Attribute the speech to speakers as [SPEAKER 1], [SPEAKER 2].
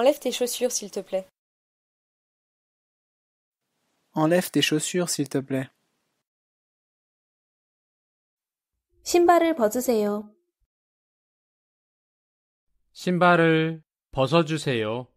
[SPEAKER 1] Enlève tes chaussures s'il te plaît.
[SPEAKER 2] Enlève tes chaussures s'il te
[SPEAKER 3] plaît.